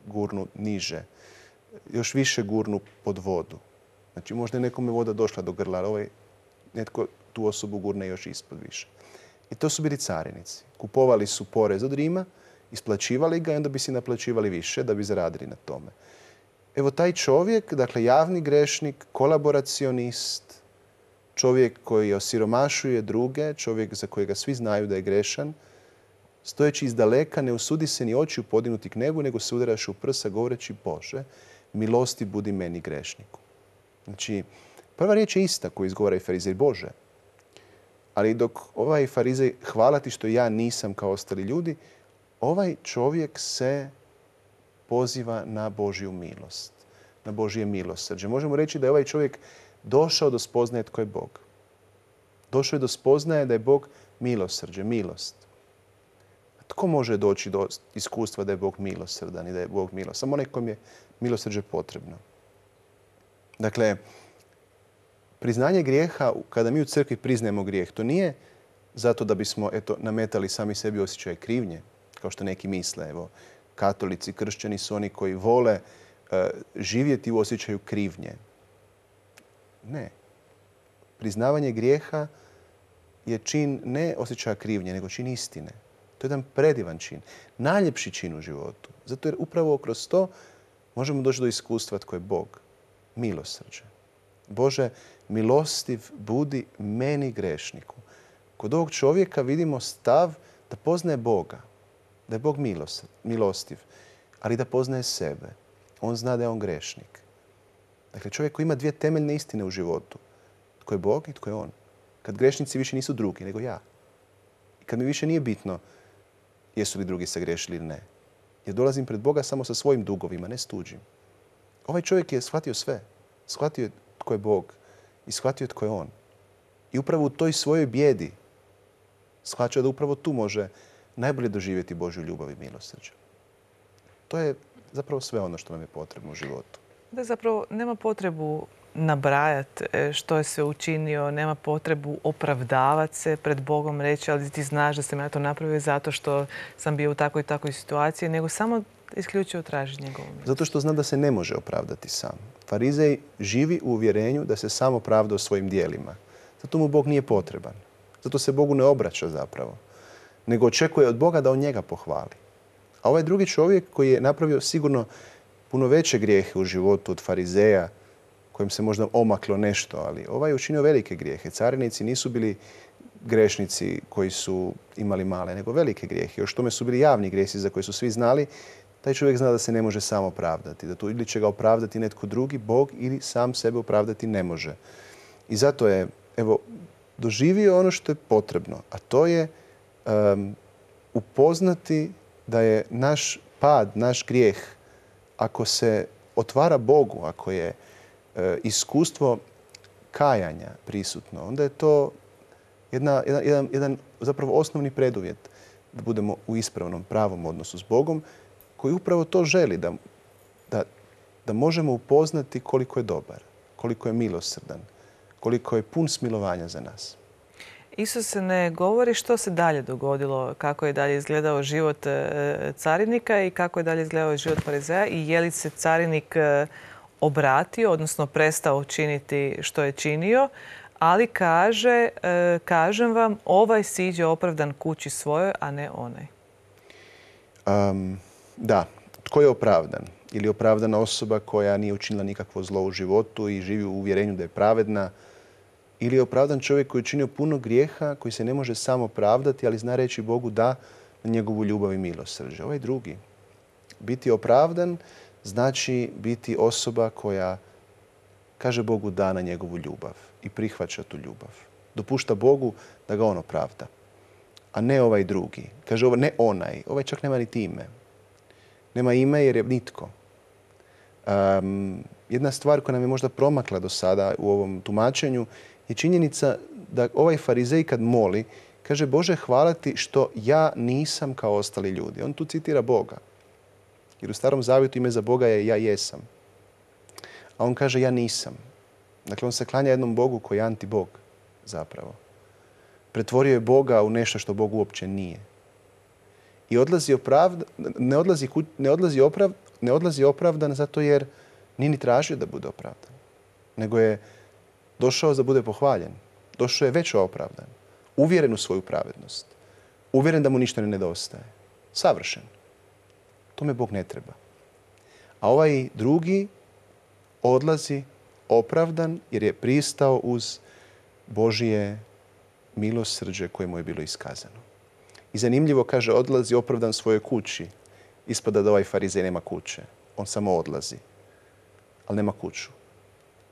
gurnu niže, još više gurnu pod vodu. Znači možda je nekome voda došla do grla, ali ovaj netko tu osobu gurne još ispod više. I to su bili carinici. Kupovali su porez od Rima, isplaćivali ga i onda bi si naplaćivali više da bi zaradili na tome. Evo taj čovjek, dakle javni grešnik, kolaboracionist, čovjek koji osiromašuje druge, čovjek za kojega svi znaju da je grešan, stojeći iz daleka ne usudi se ni oči podinuti k nebu, nego se udaraš u prsa govoreći Bože, milosti budi meni grešniku. Znači, prva riječ je ista koju izgovara i Ferizir Bože. Ali dok ovaj farizej hvala ti što ja nisam kao ostali ljudi, ovaj čovjek se poziva na Božju milost, na Božje milosrđe. Možemo reći da je ovaj čovjek došao do spoznaje tko je Bog. Došao je do spoznaje da je Bog milosrđe, milost. Tko može doći do iskustva da je Bog milosrdan i da je Bog milost? Samo nekom je milosrđe potrebno. Dakle, priznanje grijeha, kada mi u crkvi priznajemo grijeh, to nije zato da bismo eto, nametali sami sebi osjećaj krivnje, kao što neki misle. Evo, katolici, kršćani su oni koji vole e, živjeti u osjećaju krivnje. Ne. Priznavanje grijeha je čin ne osjećaja krivnje, nego čin istine. To je jedan predivan čin. Najljepši čin u životu. Zato jer upravo kroz to možemo doći do iskustva tko je Bog. Milosrđe. Bože, milostiv budi meni grešniku. Kod ovog čovjeka vidimo stav da poznaje Boga, da je Bog milostiv, ali da poznaje sebe. On zna da je on grešnik. Dakle, čovjek koji ima dvije temeljne istine u životu. Tko je Bog i tko je on. Kad grešnici više nisu drugi, nego ja. I kad mi više nije bitno jesu li drugi sagrešili ili ne. Jer dolazim pred Boga samo sa svojim dugovima, ne s tuđim. Ovaj čovjek je shvatio sve. Shvatio je tko je Bog i shvatio tko je On. I upravo u toj svojoj bijedi shvaćao da upravo tu može najbolje doživjeti Božju ljubav i milosrđe. To je zapravo sve ono što nam je potrebno u životu. Da zapravo nema potrebu nabrajati e, što je sve učinio, nema potrebu opravdavati se pred Bogom, reći ali ti znaš da sam ja to napravio zato što sam bio u takvoj i takvoj situaciji, nego samo isključio traži njegovu Zato što zna da se ne može opravdati sam. Farizej živi u uvjerenju da se samo pravda o svojim dijelima. Zato mu Bog nije potreban. Zato se Bogu ne obraća zapravo. Nego očekuje od Boga da on njega pohvali. A ovaj drugi čovjek koji je napravio sigurno puno veće grijehe u životu od farizeja, kojim se možda omaklo nešto, ali ovaj je učinio velike grijehe. Carinici nisu bili grešnici koji su imali male, nego velike grijehe. Još tome su bili javni grijesi za koje su svi znali, taj čovjek zna da se ne može sam opravdati, da tu ili će ga opravdati netko drugi, Bog, ili sam sebe opravdati ne može. I zato je, evo, doživio ono što je potrebno, a to je upoznati da je naš pad, naš grijeh, ako se otvara Bogu, ako je e, iskustvo kajanja prisutno, onda je to jedan, jedan zapravo osnovni preduvjet da budemo u ispravnom, pravom odnosu s Bogom, koji upravo to želi, da, možemo upoznati koliko je dobar, koliko je milosrdan, koliko je pun smilovanja za nas. Isus ne govori što se dalje dogodilo, kako je dalje izgledao život e, carinika i kako je dalje izgledao život Parizeja i je li se carinik e, obratio, odnosno prestao činiti što je činio, ali kaže, e, kažem vam, ovaj siđe opravdan kući svojoj, a ne onaj. Da. Tko je opravdan? Ili opravdana osoba koja nije učinila nikakvo zlo u životu i živi u uvjerenju da je pravedna? Ili je opravdan čovjek koji je učinio puno grijeha, koji se ne može samo pravdati, ali zna reći Bogu da na njegovu ljubav i milosrđe? Ovaj drugi. Biti opravdan znači biti osoba koja kaže Bogu da na njegovu ljubav i prihvaća tu ljubav. Dopušta Bogu da ga on opravda, a ne ovaj drugi. Kaže ne onaj, ovaj čak nema ni time. Nema ime jer je nitko. jedna stvar koja nam je možda promakla do sada u ovom tumačenju je činjenica da ovaj farizej kad moli, kaže Bože hvala ti što ja nisam kao ostali ljudi. On tu citira Boga. Jer u starom zavjetu ime za Boga je ja jesam. A on kaže ja nisam. Dakle, on se klanja jednom Bogu koji je anti zapravo. Pretvorio je Boga u nešto što Bog uopće nije i odlazi opravd, ne, odlazi, opravdan zato jer nije ni tražio da bude opravdan. Nego je došao da bude pohvaljen. Došao je već opravdan. Uvjeren u svoju pravednost. Uvjeren da mu ništa ne nedostaje. Savršen. Tome Bog ne treba. A ovaj drugi odlazi opravdan jer je pristao uz Božije milosrđe koje mu je bilo iskazano. I zanimljivo kaže, odlazi opravdan svojoj kući. Ispada da ovaj farizej nema kuće. On samo odlazi, ali nema kuću.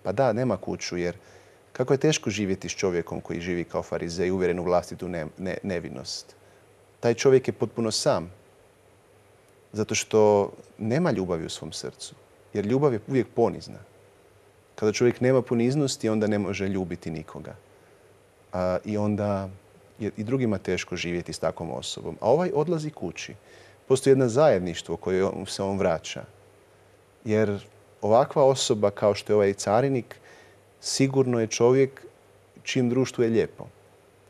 Pa da, nema kuću jer kako je teško živjeti s čovjekom koji živi kao farizej uvjeren u vlastitu ne, nevinost. Taj čovjek je potpuno sam zato što nema ljubavi u svom srcu. Jer ljubav je uvijek ponizna. Kada čovjek nema poniznosti, onda ne može ljubiti nikoga. I onda jer i drugima teško živjeti s takvom osobom. A ovaj odlazi kući. Postoji jedno zajedništvo koje se on vraća. Jer ovakva osoba kao što je ovaj carinik sigurno je čovjek čim društvu je lijepo.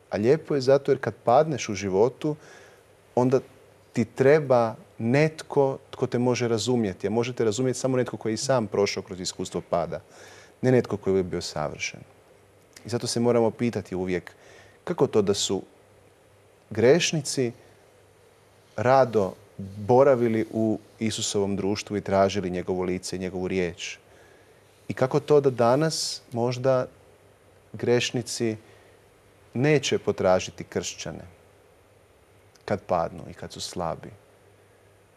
A lijepo je zato jer kad padneš u životu, onda ti treba netko tko te može razumjeti. A možete razumjeti samo netko koji je i sam prošao kroz iskustvo pada. Ne netko koji je bio savršen. I zato se moramo pitati uvijek kako to da su grešnici rado boravili u Isusovom društvu i tražili njegovo lice i njegovu riječ? I kako to da danas možda grešnici neće potražiti kršćane kad padnu i kad su slabi,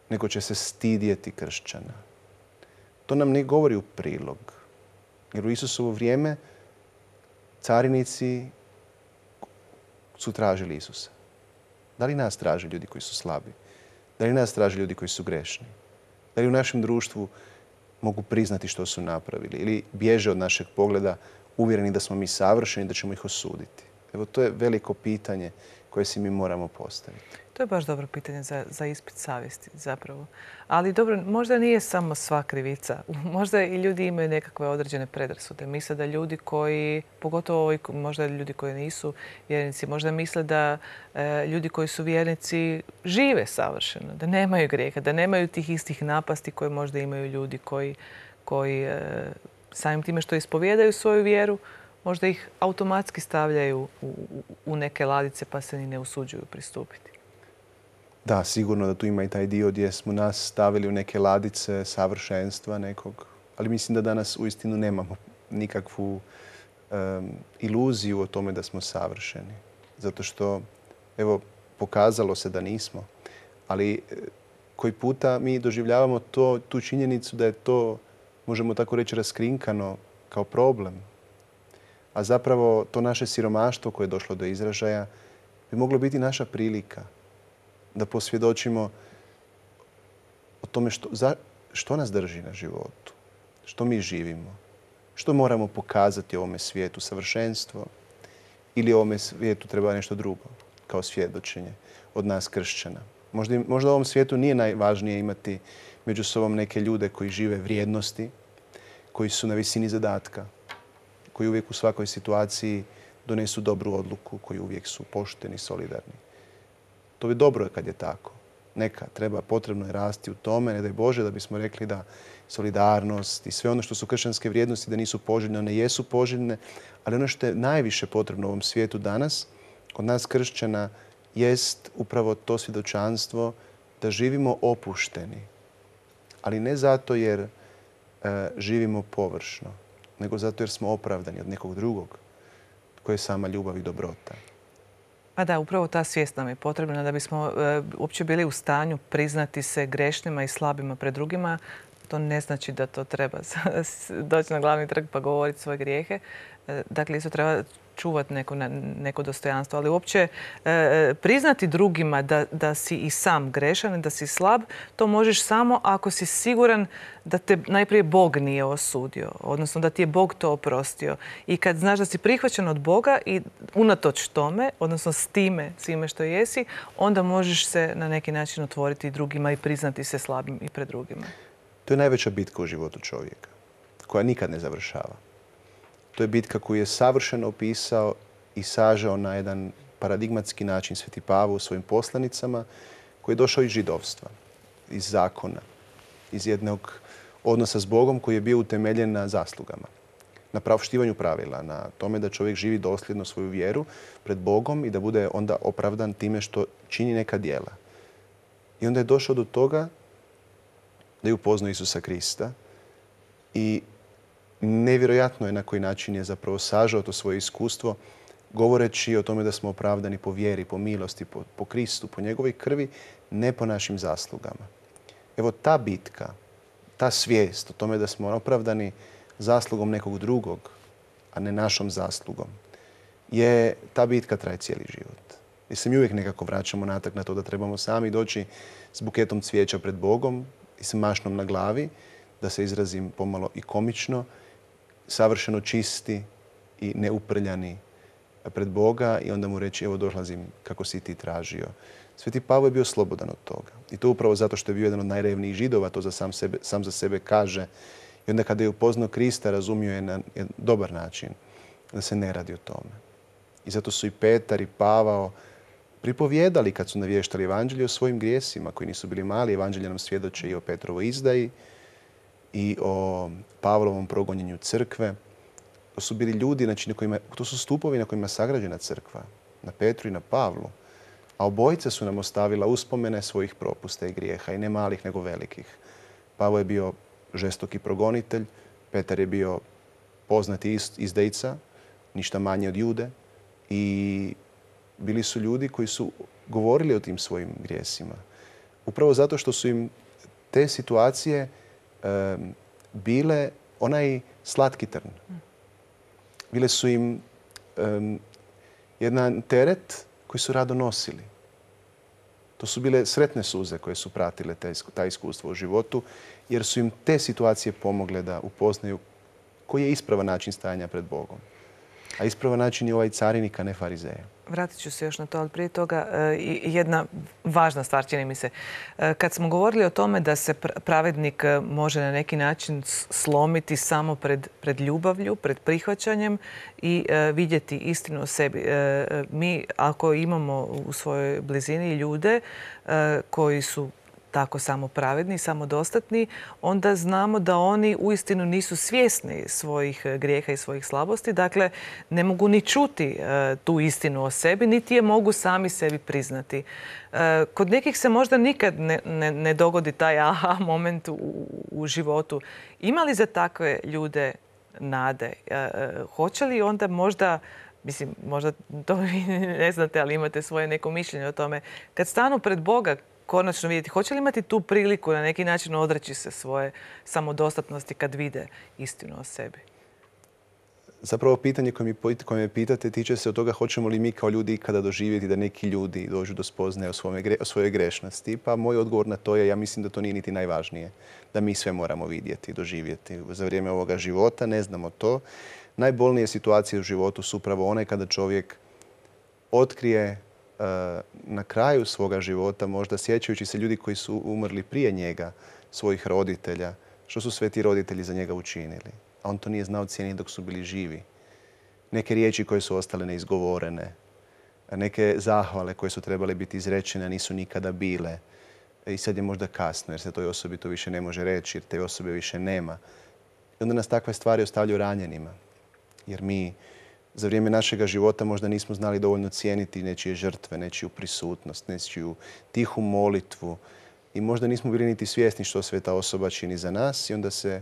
nego će se stidjeti kršćana. To nam ne govori u prilog. Jer u Isusovo vrijeme carinici su tražili Isusa? Da li nas traže ljudi koji su slabi? Da li nas traže ljudi koji su grešni? Da li u našem društvu mogu priznati što su napravili ili bježe od našeg pogleda uvjereni da smo mi savršeni i da ćemo ih osuditi? Evo, to je veliko pitanje koje si mi moramo postaviti. To je baš dobro pitanje za, ispit savjesti zapravo. Ali dobro, možda nije samo sva krivica. Možda i ljudi imaju nekakve određene predrasude. Misle da ljudi koji, pogotovo ovi, možda ljudi koji nisu vjernici, možda misle da e, ljudi koji su vjernici žive savršeno, da nemaju grijeha, da nemaju tih istih napasti koje možda imaju ljudi koji, koji e, samim time što ispovijedaju svoju vjeru, možda ih automatski stavljaju u, u neke ladice pa se ni ne usuđuju pristupiti. Da, sigurno da tu ima i taj dio gdje smo nas stavili u neke ladice savršenstva nekog. Ali mislim da danas uistinu nemamo nikakvu iluziju o tome da smo savršeni. Zato što, evo, pokazalo se da nismo. Ali e, koji puta mi doživljavamo to, tu činjenicu da je to, možemo tako reći, raskrinkano kao problem. A zapravo to naše siromaštvo koje je došlo do izražaja bi moglo biti naša prilika da posvjedočimo o tome što, nas drži na životu, što mi živimo, što moramo pokazati ovome svijetu, savršenstvo ili ovome svijetu treba nešto drugo kao svjedočenje od nas kršćana. Možda, možda u ovom svijetu nije najvažnije imati među sobom neke ljude koji žive vrijednosti, koji su na visini zadatka, koji uvijek u svakoj situaciji donesu dobru odluku, koji uvijek su pošteni, solidarni. To je dobro kad je tako. Neka, treba, potrebno je rasti u tome, ne daj Bože, da bismo rekli da solidarnost i sve ono što su kršćanske vrijednosti da nisu poželjne, one jesu poželjne, ali ono što je najviše potrebno u ovom svijetu danas, kod nas kršćana, jest upravo to svjedočanstvo da živimo opušteni. Ali ne zato jer e, živimo površno, nego zato jer smo opravdani od nekog drugog koje je sama ljubav i dobrota. Pa da, upravo ta svijest nam je potrebna da bismo e, uopće bili u stanju priznati se grešnima i slabima pred drugima. To ne znači da to treba doći na glavni trg pa govoriti svoje grijehe. E, dakle, isto treba čuvati neko, dostojanstvo, ali uopće e, e, priznati drugima da, da si i sam grešan, da si slab, to možeš samo ako si siguran da te najprije Bog nije osudio, odnosno da ti je Bog to oprostio. I kad znaš da si prihvaćen od Boga i unatoč tome, odnosno s time, svime što jesi, onda možeš se na neki način otvoriti drugima i priznati se slabim i pred drugima. To je najveća bitka u životu čovjeka, koja nikad ne završava. To je bitka koju je savršeno opisao i sažao na jedan paradigmatski način Sveti Pavu u svojim poslanicama koji je došao iz židovstva, iz zakona, iz jednog odnosa s Bogom koji je bio utemeljen na zaslugama, na pravštivanju pravila, na tome da čovjek živi dosljedno svoju vjeru pred Bogom i da bude onda opravdan time što čini neka dijela. I onda je došao do toga da je upoznao Isusa Krista i nevjerojatno je na koji način je zapravo sažao to svoje iskustvo govoreći o tome da smo opravdani po vjeri, po milosti, po, Kristu, po njegovoj krvi, ne po našim zaslugama. Evo ta bitka, ta svijest o tome da smo opravdani zaslugom nekog drugog, a ne našom zaslugom, je ta bitka traje cijeli život. I se mi uvijek nekako vraćamo natak na to da trebamo sami doći s buketom cvijeća pred Bogom i s mašnom na glavi, da se izrazim pomalo i komično, savršeno čisti i neuprljani pred Boga i onda mu reći evo dolazim kako si ti tražio. Sveti Pavo je bio slobodan od toga. I to upravo zato što je bio jedan od najrevnijih židova, to sam, za sebe kaže. I onda kada je upoznao Krista, razumio je na dobar način da se ne radi o tome. I zato su i Petar i Pavao pripovjedali kad su navještali evanđelje o svojim grijesima koji nisu bili mali. Evanđelje nam svjedoče i o Petrovo izdaji, i o Pavlovom progonjenju crkve. To su bili ljudi, znači, to su stupovi na kojima je sagrađena crkva, na Petru i na Pavlu. A obojica su nam ostavila uspomene svojih propusta i grijeha, i ne malih nego velikih. Pavo je bio žestoki progonitelj, Petar je bio poznati izdejca, ništa manje od jude. I bili su ljudi koji su govorili o tim svojim grijesima. Upravo zato što su im te situacije bile onaj slatki trn. Bile su im jedan teret koji su rado nosili. To su bile sretne suze koje su pratile ta iskustva u životu, jer su im te situacije pomogle da upoznaju koji je ispravan način stajanja pred Bogom. A ispravan način je ovaj carinika, ne farizeja. Vratit ću se još na to, ali prije toga e, jedna važna stvar čini mi se. E, kad smo govorili o tome da se pravednik e, može na neki način slomiti samo pred, ljubavlju, pred prihvaćanjem i vidjeti istinu o sebi. Mi ako imamo u svojoj blizini ljude koji su tako samopravedni, samodostatni, onda znamo da oni uistinu nisu svjesni svojih grijeha i svojih slabosti. Dakle, ne mogu ni čuti e, tu istinu o sebi, niti je mogu sami sebi priznati. E, kod nekih se možda nikad ne, dogodi taj aha moment u, u životu. Ima li za takve ljude nade? E, hoće li onda možda Mislim, možda to vi ne znate, ali imate svoje neko mišljenje o tome. Kad stanu pred Boga, konačno vidjeti hoće li imati tu priliku na neki način odreći se svoje samodostatnosti kad vide istinu o sebi? Zapravo pitanje koje, me pitate tiče se od toga hoćemo li mi kao ljudi ikada doživjeti da neki ljudi dođu do spoznaje o, o svojoj grešnosti. Pa moj odgovor na to je, ja mislim da to nije niti najvažnije. Da mi sve moramo vidjeti, doživjeti. Za vrijeme ovoga života ne znamo to. Najbolnije situacije u životu su upravo one kada čovjek otkrije E, na kraju svoga života, možda sjećajući se ljudi koji su umrli prije njega, svojih roditelja, što su sve ti roditelji za njega učinili. A on to nije znao cijeniti dok su bili živi. Neke riječi koje su ostale neizgovorene, neke zahvale koje su trebale biti izrečene, nisu nikada bile. I sad je možda kasno jer se toj osobi to više ne može reći, jer te osobe više nema. I onda nas takve stvari ostavljaju ranjenima. Jer mi za vrijeme našega života možda nismo znali dovoljno cijeniti nečije žrtve, nečiju prisutnost, nečiju tihu molitvu i možda nismo bili niti svjesni što sve ta osoba čini za nas i onda se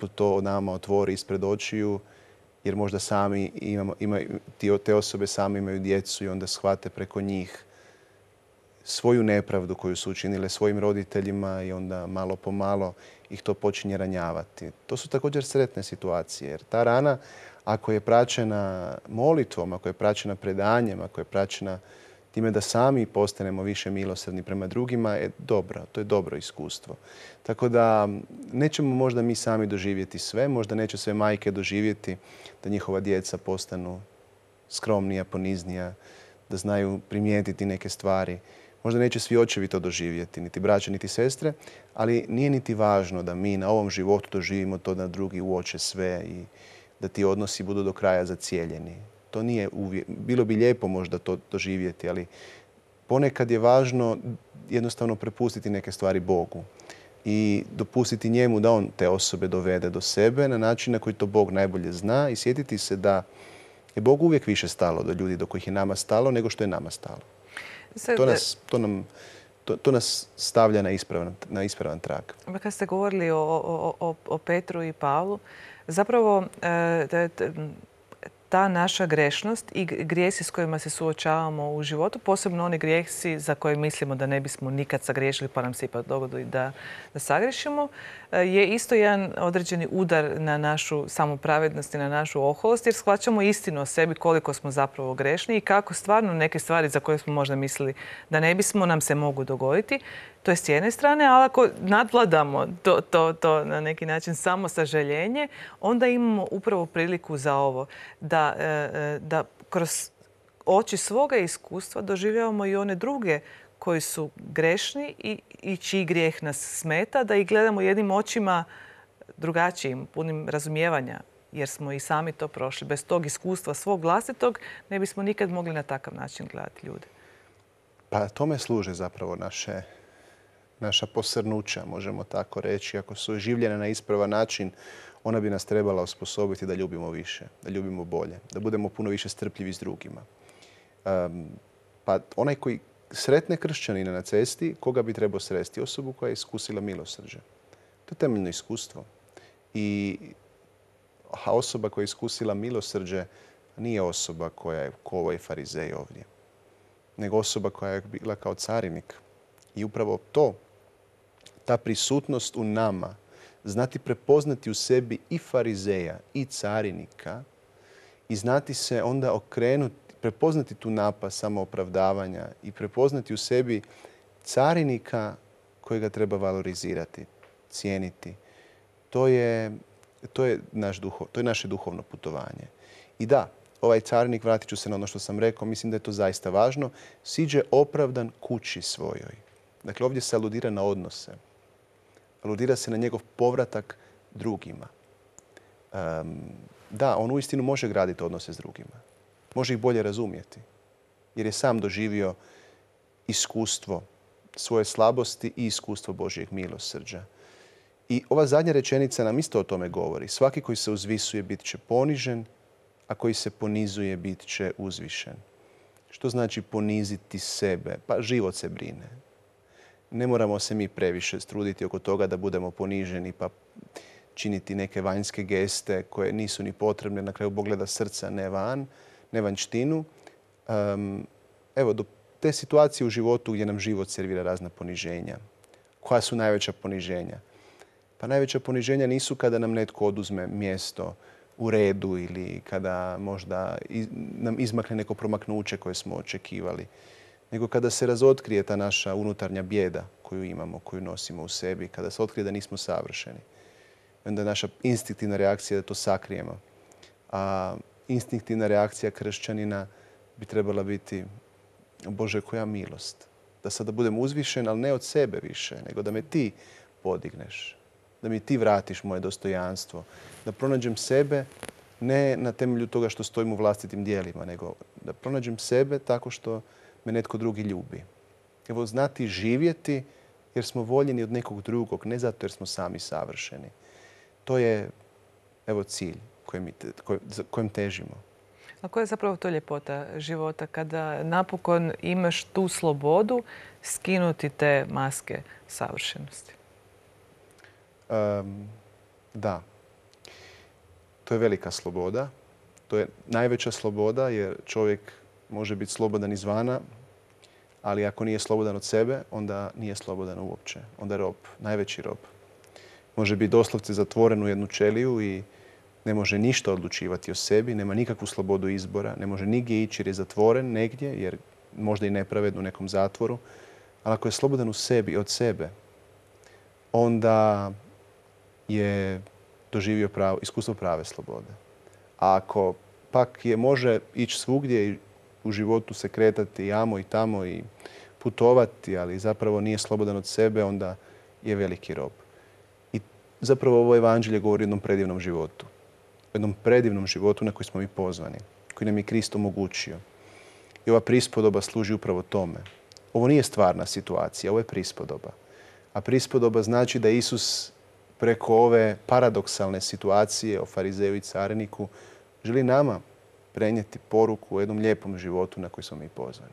put to od nama otvori ispred očiju jer možda sami imamo, ima, te osobe sami imaju djecu i onda shvate preko njih svoju nepravdu koju su učinile svojim roditeljima i onda malo po malo ih to počinje ranjavati. To su također sretne situacije jer ta rana ako je praćena molitvom, ako je praćena predanjem, ako je praćena time da sami postanemo više milosrdni prema drugima, je dobro. To je dobro iskustvo. Tako da nećemo možda mi sami doživjeti sve, možda neće sve majke doživjeti da njihova djeca postanu skromnija, poniznija, da znaju primijetiti neke stvari. Možda neće svi očevi to doživjeti, niti braće, niti sestre, ali nije niti važno da mi na ovom životu doživimo to da drugi uoče sve i da ti odnosi budu do kraja zacijeljeni. To nije uvijek. Bilo bi lijepo možda to doživjeti, ali ponekad je važno jednostavno prepustiti neke stvari Bogu i dopustiti njemu da on te osobe dovede do sebe na način na koji to Bog najbolje zna i sjetiti se da je Bog uvijek više stalo do ljudi do kojih je nama stalo nego što je nama stalo. to, nas, stavlja na ispravan, na ispravan pa Kad ste govorili o, o Petru i Pavlu, Zapravo, e, ta naša grešnost i grijesi s kojima se suočavamo u životu, posebno oni grijesi za koje mislimo da ne bismo nikad sagriješili pa nam se ipak dogodi da, da sagriješimo, e, je isto jedan određeni udar na našu samopravednost i na našu oholost jer shvaćamo istinu o sebi koliko smo zapravo grešni i kako stvarno neke stvari za koje smo možda mislili da ne bismo nam se mogu dogoditi, to je s jedne strane, ali ako nadvladamo to, to, to na neki način samo saželjenje, onda imamo upravo priliku za ovo. Da, e, e, da kroz oči svoga iskustva doživljavamo i one druge koji su grešni i, i čiji grijeh nas smeta, da ih gledamo jednim očima drugačijim, punim razumijevanja jer smo i sami to prošli. Bez tog iskustva svog vlastitog ne bismo nikad mogli na takav način gledati ljude. Pa tome služe zapravo naše naša posrnuća, možemo tako reći, ako su življene na ispravan način, ona bi nas trebala osposobiti da ljubimo više, da ljubimo bolje, da budemo puno više strpljivi s drugima. pa onaj koji sretne kršćanina na cesti, koga bi trebao sresti? Osobu koja je iskusila milosrđe. To je temeljno iskustvo. I a osoba koja je iskusila milosrđe nije osoba koja je ko ovaj farizej ovdje, nego osoba koja je bila kao carinik. I upravo to ta prisutnost u nama, znati prepoznati u sebi i farizeja i carinika i znati se onda okrenuti, prepoznati tu napa samoopravdavanja i prepoznati u sebi carinika kojega treba valorizirati, cijeniti. To je, to je, naš to je naše duhovno putovanje. I da, ovaj carinik, vratit ću se na ono što sam rekao, mislim da je to zaista važno, siđe opravdan kući svojoj. Dakle, ovdje se aludira na odnose aludira se na njegov povratak drugima. da, on uistinu može graditi odnose s drugima. Može ih bolje razumjeti. Jer je sam doživio iskustvo svoje slabosti i iskustvo Božijeg milosrđa. I ova zadnja rečenica nam isto o tome govori. Svaki koji se uzvisuje bit će ponižen, a koji se ponizuje bit će uzvišen. Što znači poniziti sebe? Pa život se brine ne moramo se mi previše struditi oko toga da budemo poniženi pa činiti neke vanjske geste koje nisu ni potrebne. Na kraju pogleda srca, ne van, ne vanjštinu. evo, do te situacije u životu gdje nam život servira razna poniženja. Koja su najveća poniženja? Pa najveća poniženja nisu kada nam netko oduzme mjesto u redu ili kada možda nam izmakne neko promaknuće koje smo očekivali nego kada se razotkrije ta naša unutarnja bijeda koju imamo, koju nosimo u sebi, kada se otkrije da nismo savršeni. Onda je naša instinktivna reakcija da to sakrijemo. A instinktivna reakcija kršćanina bi trebala biti Bože koja milost. Da sada budem uzvišen, ali ne od sebe više, nego da me ti podigneš. Da mi ti vratiš moje dostojanstvo. Da pronađem sebe ne na temelju toga što stojim u vlastitim dijelima, nego da pronađem sebe tako što me netko drugi ljubi. Evo, znati živjeti jer smo voljeni od nekog drugog, ne zato jer smo sami savršeni. To je evo cilj kojem, kojim težimo. A koja je zapravo to ljepota života kada napokon imaš tu slobodu skinuti te maske savršenosti? Um, da. To je velika sloboda. To je najveća sloboda jer čovjek može biti slobodan izvana, ali ako nije slobodan od sebe, onda nije slobodan uopće. Onda je rob, najveći rob. Može biti doslovce zatvoren u jednu čeliju i ne može ništa odlučivati o sebi, nema nikakvu slobodu izbora, ne može nigdje ići jer je zatvoren negdje, jer možda i nepravedno u nekom zatvoru. Ali ako je slobodan u sebi, od sebe, onda je doživio iskustvo prave slobode. A ako pak je može ići svugdje u životu se kretati i amo i tamo i putovati, ali zapravo nije slobodan od sebe, onda je veliki rob. I zapravo ovo evanđelje govori o jednom predivnom životu. O jednom predivnom životu na koji smo mi pozvani, koji nam je Krist omogućio. I ova prispodoba služi upravo tome. Ovo nije stvarna situacija, ovo je prispodoba. A prispodoba znači da Isus preko ove paradoksalne situacije o farizeju i Careniku želi nama prenijeti poruku u jednom lijepom životu na koji smo mi pozvani.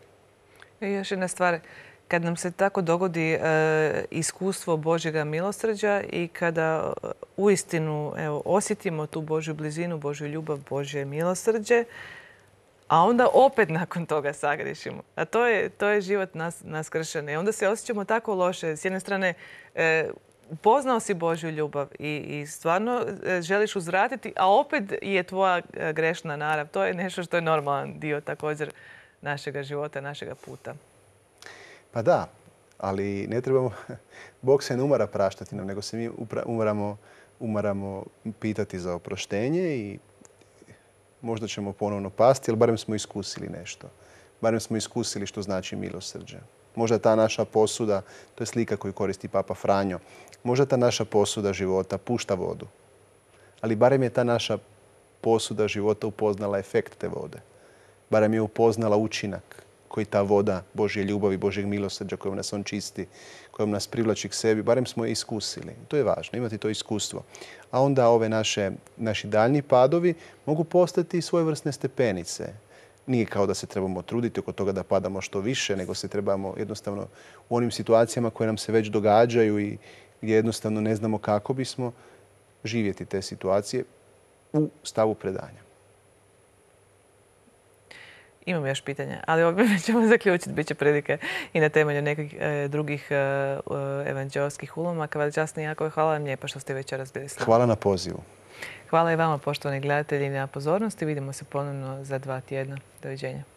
I e, još jedna stvar, kad nam se tako dogodi e, iskustvo Božjega milosrđa i kada e, uistinu evo, osjetimo tu Božju blizinu, Božju ljubav, Božje milosrđe, a onda opet nakon toga sagrišimo. A to je, to je život nas, kršene. onda se osjećamo tako loše. S jedne strane, upoznao si Božju ljubav i, stvarno e, želiš uzvratiti, a opet je tvoja e, grešna narav. To je nešto što je normalan dio također našega života, našega puta. Pa da, ali ne trebamo... Bog se ne umara praštati nam, nego se mi umaramo, umaramo pitati za oproštenje i možda ćemo ponovno pasti, ali barem smo iskusili nešto. Barem smo iskusili što znači milosrđe. Možda ta naša posuda, to je slika koju koristi Papa Franjo, možda ta naša posuda života pušta vodu, ali barem je ta naša posuda života upoznala efekt te vode. Barem je upoznala učinak koji ta voda Božje ljubavi, Božjeg milosrđa kojom nas On čisti, kojom nas privlači k sebi, barem smo je iskusili. To je važno, imati to iskustvo. A onda ove naše, naši daljni padovi mogu postati svojevrsne stepenice nije kao da se trebamo truditi oko toga da padamo što više, nego se trebamo jednostavno u onim situacijama koje nam se već događaju i gdje jednostavno ne znamo kako bismo živjeti te situacije u stavu predanja. Imam još pitanja, ali ovdje ćemo zaključiti, Biće predike i na temelju nekih e, drugih e, e, evanđelskih ulomaka. Veličasni Jakove, hvala vam lijepa što ste već razbili Hvala na pozivu. Hvala i vama, poštovani gledatelji, na pozornosti. Vidimo se ponovno za dva tjedna. Doviđenja.